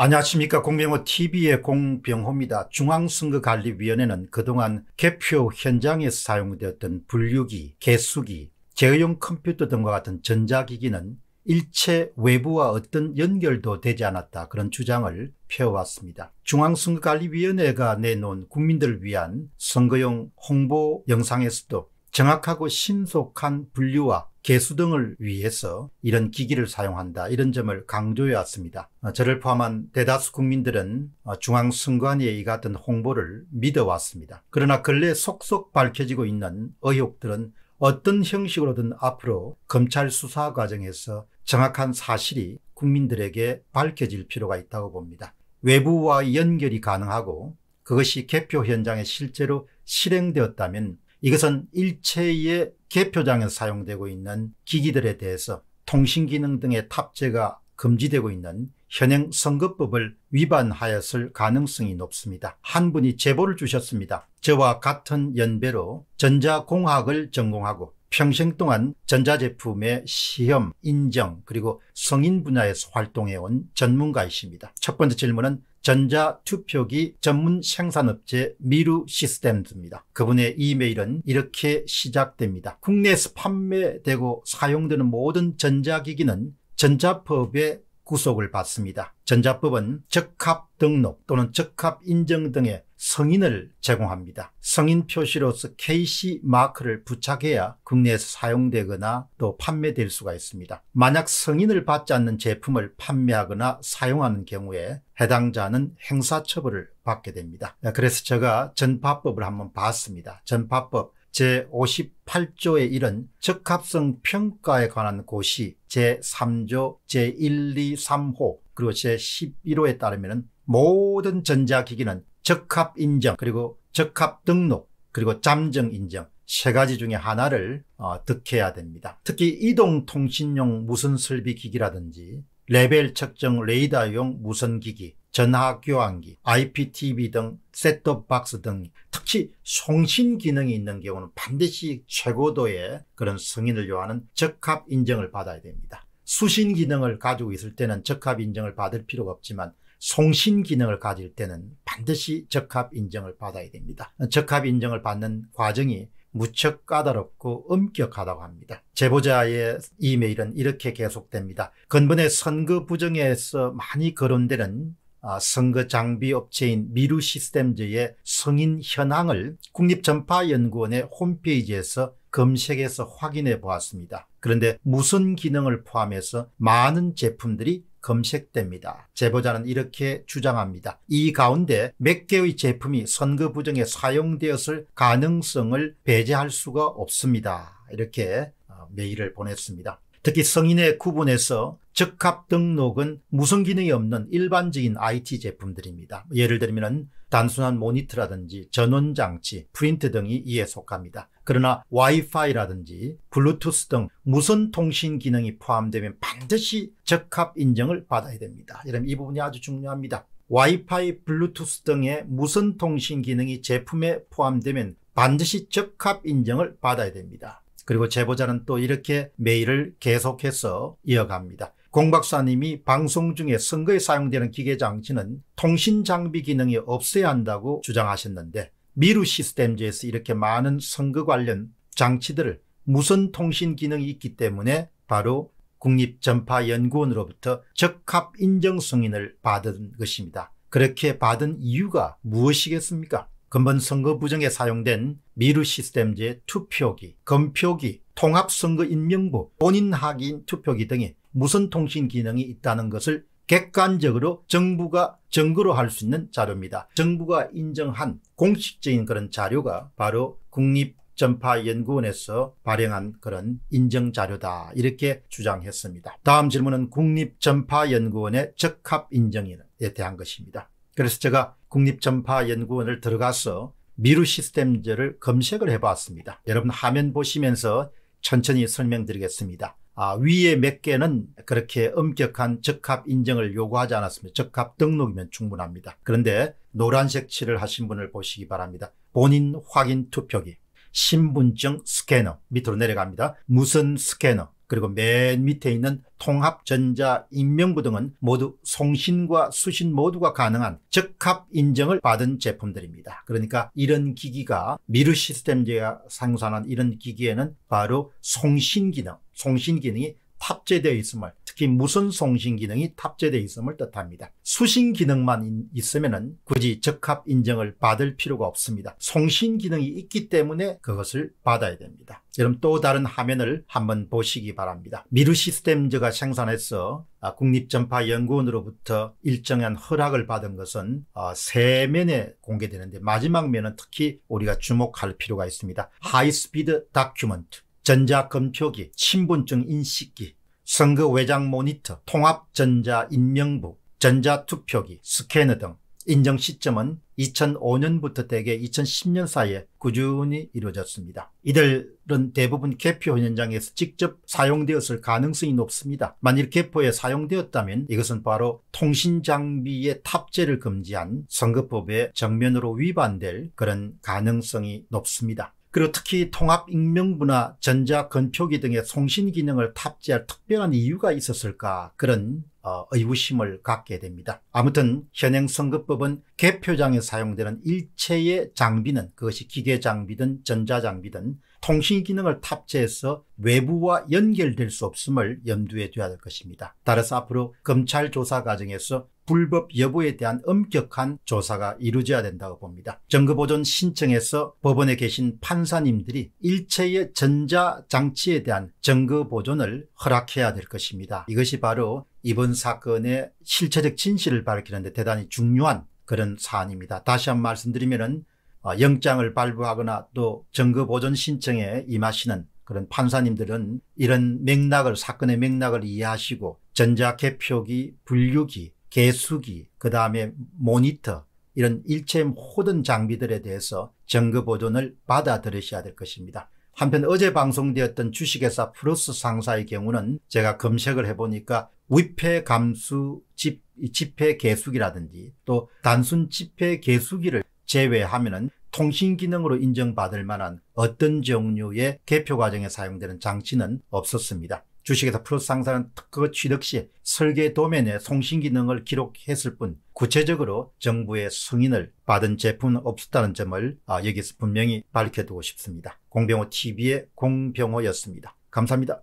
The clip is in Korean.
안녕하십니까 공병호 tv의 공병호입니다. 중앙선거관리위원회는 그동안 개표 현장에서 사용되었던 분류기, 개수기, 제어용 컴퓨터 등과 같은 전자기기는 일체 외부와 어떤 연결도 되지 않았다 그런 주장을 펴왔습니다. 중앙선거관리위원회가 내놓은 국민들 위한 선거용 홍보 영상에서도 정확하고 신속한 분류와 개수 등을 위해서 이런 기기를 사용한다 이런 점을 강조해 왔습니다. 어, 저를 포함한 대다수 국민들은 어, 중앙선관위의 이 같은 홍보를 믿어왔습니다. 그러나 근래 속속 밝혀지고 있는 의혹들은 어떤 형식으로든 앞으로 검찰 수사 과정에서 정확한 사실이 국민들에게 밝혀질 필요가 있다고 봅니다. 외부와 연결이 가능하고 그것이 개표 현장에 실제로 실행되었다면 이것은 일체의 개표장에서 사용되고 있는 기기들에 대해서 통신기능 등의 탑재가 금지되고 있는 현행 선거법을 위반하였을 가능성이 높습니다. 한 분이 제보를 주셨습니다. 저와 같은 연배로 전자공학을 전공하고 평생 동안 전자제품의 시험, 인정, 그리고 성인 분야에서 활동해온 전문가이십니다. 첫 번째 질문은 전자투표기 전문 생산업체 미루 시스템입니다 그분의 이메일은 이렇게 시작됩니다. 국내에서 판매되고 사용되는 모든 전자기기는 전자법의 구속을 받습니다. 전자법은 적합 등록 또는 적합 인정 등의 성인을 제공합니다. 성인 표시로서 KC 마크를 부착해야 국내에서 사용되거나 또 판매될 수가 있습니다. 만약 성인을 받지 않는 제품을 판매하거나 사용하는 경우에 해당자는 행사처벌을 받게 됩니다. 네, 그래서 제가 전파법을 한번 봤습니다. 전파법 제58조에 이른 적합성 평가에 관한 고시 제3조 제1, 2, 3호 그리고 제11호에 따르면 모든 전자기기는 적합 인정 그리고 적합 등록 그리고 잠정 인정 세 가지 중에 하나를 어, 득해야 됩니다. 특히 이동통신용 무선 설비 기기라든지 레벨 측정 레이더용 무선 기기 전화교환기, IPTV 등 셋톱박스 등 특히 송신 기능이 있는 경우는 반드시 최고도의 그런 승인을 요하는 적합 인증을 받아야 됩니다. 수신 기능을 가지고 있을 때는 적합 인증을 받을 필요가 없지만 송신 기능을 가질 때는 반드시 적합 인증을 받아야 됩니다. 적합 인증을 받는 과정이 무척 까다롭고 엄격하다고 합니다. 제보자의 이메일은 이렇게 계속됩니다. 근본의 선거 부정에서 많이 거론되는 아, 선거 장비 업체인 미루 시스템즈의 성인 현황을 국립전파연구원의 홈페이지에서 검색해서 확인해 보았습니다. 그런데 무슨 기능을 포함해서 많은 제품들이 검색됩니다. 제보자는 이렇게 주장합니다. 이 가운데 몇 개의 제품이 선거 부정에 사용되었을 가능성을 배제할 수가 없습니다. 이렇게 어, 메일을 보냈습니다. 특히 성인의 구분에서 적합 등록은 무선 기능이 없는 일반적인 IT 제품들입니다. 예를 들면 단순한 모니터라든지 전원장치, 프린트 등이 이에 속합니다. 그러나 와이파이라든지 블루투스 등 무선 통신 기능이 포함되면 반드시 적합 인정을 받아야 됩니다. 여러분 이 부분이 아주 중요합니다. 와이파이, 블루투스 등의 무선 통신 기능이 제품에 포함되면 반드시 적합 인정을 받아야 됩니다. 그리고 제보자는 또 이렇게 메일을 계속해서 이어갑니다. 공 박사님이 방송 중에 선거에 사용되는 기계 장치는 통신 장비 기능이 없어야 한다고 주장하셨는데 미루 시스템즈에서 이렇게 많은 선거 관련 장치들을 무선 통신 기능이 있기 때문에 바로 국립전파연구원으로부터 적합 인정 승인을 받은 것입니다. 그렇게 받은 이유가 무엇이겠습니까? 근본 선거 부정에 사용된 미루 시스템제 투표기, 검표기, 통합선거 임명부, 본인 확인 투표기 등의 무선 통신 기능이 있다는 것을 객관적으로 정부가 증거로 할 수 있는 자료입니다. 정부가 인정한 공식적인 그런 자료가 바로 국립전파연구원에서 발행한 그런 인정 자료다 이렇게 주장했습니다. 다음 질문은 국립전파연구원의 적합 인정에 대한 것입니다. 그래서 제가 국립전파연구원을 들어가서 미루 시스템제를 검색을 해봤습니다. 여러분 화면 보시면서 천천히 설명드리겠습니다. 아, 위에 몇 개는 그렇게 엄격한 적합 인정을 요구하지 않았습니다. 적합 등록이면 충분합니다. 그런데 노란색 칠을 하신 분을 보시기 바랍니다. 본인 확인 투표기, 신분증 스캐너 밑으로 내려갑니다. 무선 스캐너, 그리고 맨 밑에 있는 통합전자 인명부 등은 모두 송신과 수신 모두가 가능한 적합 인정을 받은 제품들입니다. 그러니까 이런 기기가 미르 시스템제가 생산한 이런 기기에는 바로 송신 기능, 송신 기능이 탑재되어 있음을 특히 무선 송신 기능이 탑재되어 있음을 뜻합니다. 수신 기능만 있으면 굳이 적합 인증을 받을 필요가 없습니다. 송신 기능이 있기 때문에 그것을 받아야 됩니다. 여러분 또 다른 화면을 한번 보시기 바랍니다. 미르 시스템즈가 생산해서 아, 국립전파연구원으로부터 일정한 허락을 받은 것은 아, 세 면에 공개되는데 마지막 면은 특히 우리가 주목할 필요가 있습니다. 하이스피드 다큐먼트, 전자검표기, 신분증 인식기, 선거 외장 모니터, 통합전자 인명부, 전자투표기, 스캐너 등 인정 시점은 2005년부터 대개 2010년 사이에 꾸준히 이루어졌습니다. 이들은 대부분 개표 현장에서 직접 사용되었을 가능성이 높습니다. 만일 개표에 사용되었다면 이것은 바로 통신장비의 탑재를 금지한 선거법에 정면으로 위반될 그런 가능성이 높습니다. 그리고 특히 통합익명부나 전자건표기 등의 송신 기능을 탑재할 특별한 이유가 있었을까 그런 어, 의구심을 갖게 됩니다. 아무튼 현행 선거법은 개표장에 사용되는 일체의 장비는 그것이 기계 장비든 전자 장비든 통신 기능을 탑재해서 외부와 연결될 수 없음을 염두에 둬야 할 것입니다. 따라서 앞으로 검찰 조사 과정에서 불법 여부에 대한 엄격한 조사가 이루어져야 된다고 봅니다. 정거보존 신청에서 법원에 계신 판사님들이 일체의 전자장치에 대한 정거보존을 허락해야 될 것입니다. 이것이 바로 이번 사건의 실체적 진실을 밝히는 데 대단히 중요한 그런 사안입니다. 다시 한번 말씀드리면 어, 영장을 발부하거나 또 증거 보존 신청에 임하시는 그런 판사님들은 이런 맥락을 사건의 맥락을 이해하시고 전자개표기, 분류기, 개수기, 그 다음에 모니터 이런 일체 모든 장비들에 대해서 증거 보존을 받아들이셔야 될 것입니다. 한편 어제 방송되었던 주식회사 플러스 상사의 경우는 제가 검색을 해보니까 위패 감수 집, 지폐 개수기라든지 또 단순 지폐 개수기를 제외하면 통신 기능으로 인정받을 만한 어떤 종류의 개표 과정에 사용되는 장치는 없었습니다. 주식에서 플러스 상사는 특허 취득 시 설계 도면에 통신 기능을 기록했을 뿐 구체적으로 정부의 승인을 받은 제품은 없었다는 점을 아, 여기서 분명히 밝혀두고 싶습니다. 공병호 TV의 공병호였습니다. 감사합니다.